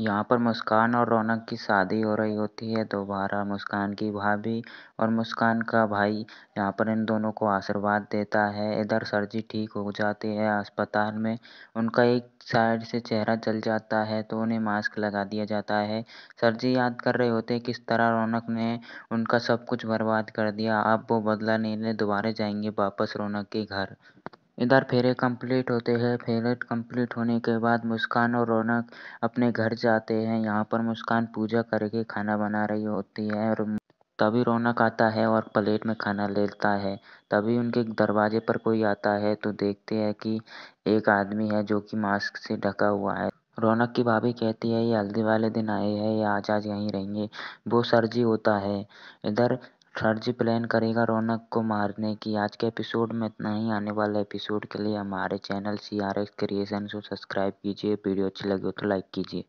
यहाँ पर मुस्कान और रौनक की शादी हो रही होती है दोबारा मुस्कान की भाभी और मुस्कान का भाई यहाँ पर इन दोनों को आशीर्वाद देता है इधर सर जी ठीक हो जाते हैं अस्पताल में उनका एक साइड से चेहरा जल जाता है तो उन्हें मास्क लगा दिया जाता है सर जी याद कर रहे होते हैं किस तरह रौनक ने उनका सब कुछ बर्बाद कर दिया अब वो बदला लेने दोबारा जाएंगे वापस रौनक के घर इधर फेरे कंप्लीट होते हैं फेरे कंप्लीट होने के बाद मुस्कान और रौनक अपने घर जाते हैं यहाँ पर मुस्कान पूजा करके खाना बना रही होती है और तभी रौनक आता है और प्लेट में खाना लेता है तभी उनके दरवाजे पर कोई आता है तो देखते हैं कि एक आदमी है जो कि मास्क से ढका हुआ है रौनक की भाभी कहती है ये हल्दी वाले दिन आए हैं ये आज आज यहीं रहेंगे वो सर जी होता है इधर फर्जी प्लान करेगा रौनक को मारने की आज के एपिसोड में इतना ही आने वाले एपिसोड के लिए हमारे channel C R X creation को सब्सक्राइब कीजिए वीडियो अच्छी लगी हो तो लाइक कीजिए